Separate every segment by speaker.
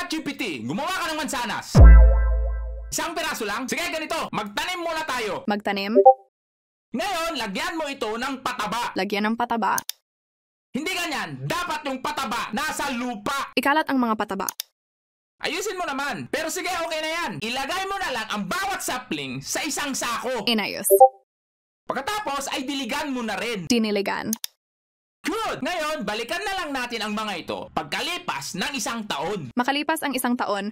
Speaker 1: ChatGPT, gumawa ka ng mansanas. Isang piraso lang? Sige, ganito. Magtanim muna tayo. Magtanim? Ngayon, lagyan mo ito ng pataba.
Speaker 2: Lagyan ng pataba?
Speaker 1: Hindi ganyan. Dapat yung pataba nasa lupa.
Speaker 2: Ikalat ang mga
Speaker 1: pataba. Ayusin mo naman. Pero sige, okay na yan. Ilagay mo na lang ang bawat sapling sa isang sako. Inayos. Pagkatapos ay diligan mo na rin.
Speaker 2: Diniligan
Speaker 1: yun! Ngayon, balikan na lang natin ang mga ito pagkalipas ng isang taon.
Speaker 2: Makalipas ang isang taon.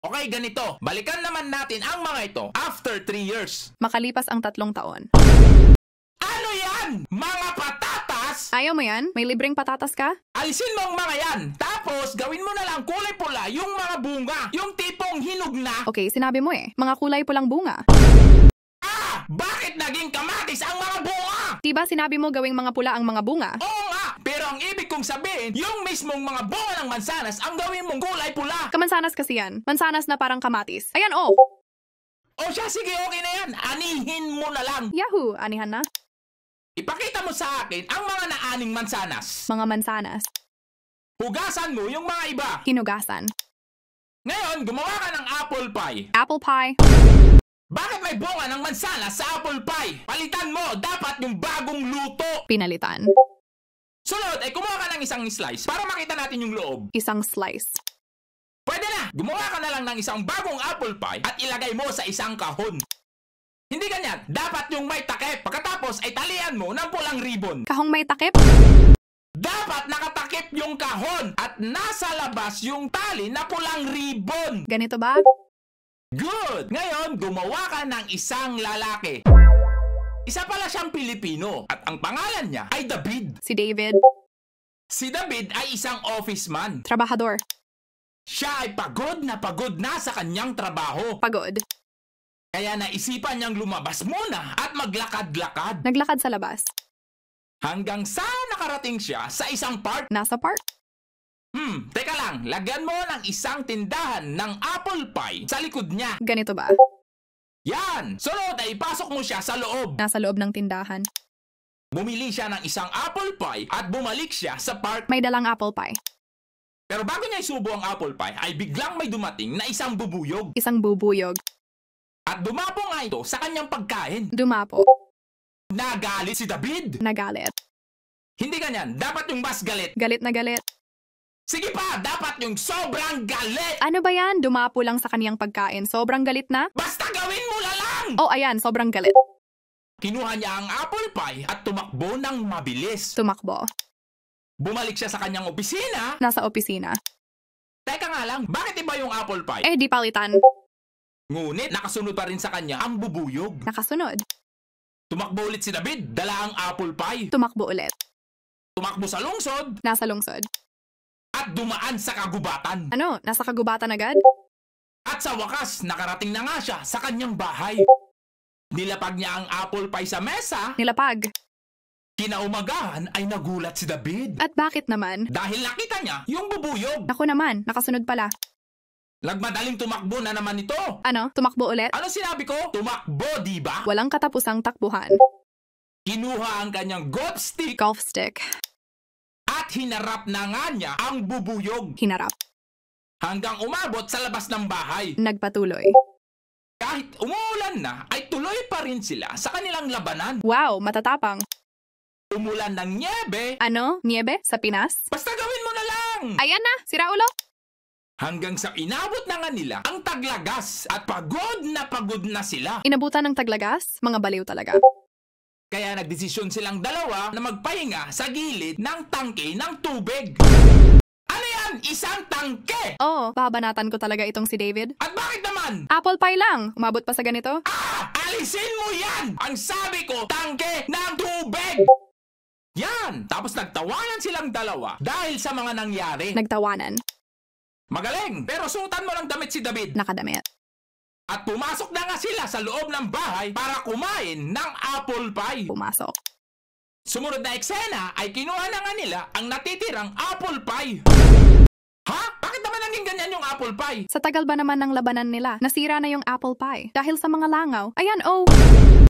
Speaker 1: Okay, ganito. Balikan naman natin ang mga ito after 3 years.
Speaker 2: Makalipas ang tatlong taon. Ano yan? Mga patatas? Ayaw mo yan? May libreng patatas ka?
Speaker 1: Alisin mo ang mga yan. Tapos, gawin mo na lang kulay pula yung mga bunga. Yung tipong hinog
Speaker 2: na. Okay, sinabi mo eh. Mga kulay pulang bunga. Ah! Bakit naging kamatis ang mga bunga? Diba sinabi mo gawing mga pula ang mga
Speaker 1: bunga? Oo! ang ibig kong sabihin, yung mismong mga bunga ng mansanas ang gawin mong gulay pula.
Speaker 2: Kamansanas kasi yan. Mansanas na parang kamatis. Ayan, oh.
Speaker 1: O siya, sige, okay
Speaker 2: na yan. Anihin mo na lang. Yahoo! Anihan na. Ipakita mo sa akin ang mga naaning mansanas. Mga mansanas. Hugasan mo yung mga iba. Hinugasan.
Speaker 1: Ngayon, gumawa ka ng apple pie. Apple pie. Bakit may bunga ng mansanas sa apple pie? Palitan mo, dapat yung bagong luto. Pinalitan. Sunod ay eh, kumuha ka ng isang slice para makita natin yung loob. Isang slice. Pwede na! Gumawa ka na lang ng isang bagong apple pie at ilagay mo sa isang kahon. Hindi ganyan. Dapat yung may takip. Pagkatapos ay talian mo ng pulang ribbon. Kahong may takip? Dapat nakatakip yung kahon at nasa labas yung tali na pulang ribbon. Ganito ba? Good! Ngayon, gumawa ka ng isang lalaki. Isa pala siyang Pilipino at ang pangalan niya ay David. Si David. Si David ay isang office man. Trabahador. Siya ay pagod na pagod na sa kanyang trabaho. Pagod. Kaya naisipan niyang lumabas muna at maglakad-lakad. Naglakad sa labas. Hanggang sa nakarating siya sa isang park. Nasa park? Hmm, teka lang. Lagyan mo ng isang tindahan ng apple pie sa likod niya. Ganito ba? Yan! Sunod ay pasok mo siya sa loob. Nasa loob ng tindahan. Bumili siya ng isang apple pie at bumalik siya sa
Speaker 2: park. May dalang apple pie.
Speaker 1: Pero bago niya isubo ang apple pie, ay biglang may dumating na isang bubuyog.
Speaker 2: Isang bubuyog.
Speaker 1: At dumapo nga ito
Speaker 2: sa kanyang pagkain. Dumapo. Nagalit si David. Nagalit.
Speaker 1: Hindi ganyan. Dapat yung mas galit.
Speaker 2: Galit na galit.
Speaker 1: Sige pa, dapat yung
Speaker 2: sobrang galit! Ano ba yan? Dumapo lang sa kaniyang pagkain. Sobrang galit na? Basta gawin mo na lang! Oh, ayan, sobrang galit.
Speaker 1: Kinuha niya ang apple pie at tumakbo ng mabilis. Tumakbo. Bumalik siya sa kanyang opisina.
Speaker 2: Nasa opisina.
Speaker 1: Teka nga lang, bakit iba yung apple pie? Eh, di palitan. Ngunit nakasunod pa rin sa kanya ang bubuyog. Nakasunod. Tumakbo ulit si David, dala ang apple
Speaker 2: pie. Tumakbo ulit. Tumakbo sa lungsod. Nasa lungsod at dumaan sa kagubatan. Ano? Nasa kagubatan agad?
Speaker 1: At sa wakas, nakarating na nga siya sa kanyang bahay. Nilapag niya ang apple pie sa mesa. Nilapag. Kinaumagahan ay nagulat si David.
Speaker 2: At bakit naman? Dahil nakita niya yung bubuyog. Ako naman, nakasunod pala.
Speaker 1: Lagmadaling tumakbo na naman ito.
Speaker 2: Ano? Tumakbo ulit? Ano
Speaker 1: sinabi ko? Tumakbo, di
Speaker 2: ba? Walang katapusang takbuhan.
Speaker 1: Kinuha ang kanyang golf stick. Golf stick at hinarap na nga niya ang bubuyog. Hinarap. Hanggang umabot sa labas ng bahay.
Speaker 2: Nagpatuloy.
Speaker 1: Kahit umuulan na, ay tuloy pa rin sila sa kanilang labanan. Wow, matatapang. Umulan ng
Speaker 2: niebe. Ano? Niebe? Sa Pinas? Basta gawin mo na lang! Ayan na, si Raulo.
Speaker 1: Hanggang sa inabot na nga nila ang taglagas at pagod na pagod na sila. Inabutan
Speaker 2: ng taglagas? Mga baliw talaga.
Speaker 1: Kaya nagdesisyon silang dalawa na magpahinga sa gilid ng tangke ng tubig. Ano yan? Isang tangke! Oo,
Speaker 2: oh, babanatan ko talaga itong si David. At bakit naman? Apple pie lang. Umabot pa sa ganito. Ah!
Speaker 1: Alisin mo yan! Ang sabi ko, tangke ng tubig! Yan! Tapos nagtawanan silang dalawa dahil sa mga nangyari. Nagtawanan. Magaling! Pero sutan mo lang damit si David. Nakadamit. At pumasok na nga sila sa loob ng bahay para kumain ng apple pie. Pumasok. Sumunod na eksena ay kinuha na nga nila ang natitirang apple pie. Ha? Bakit naman naging ganyan yung apple pie?
Speaker 2: Sa tagal ba naman ng labanan nila, nasira na yung apple pie. Dahil sa mga langaw, ayan oh!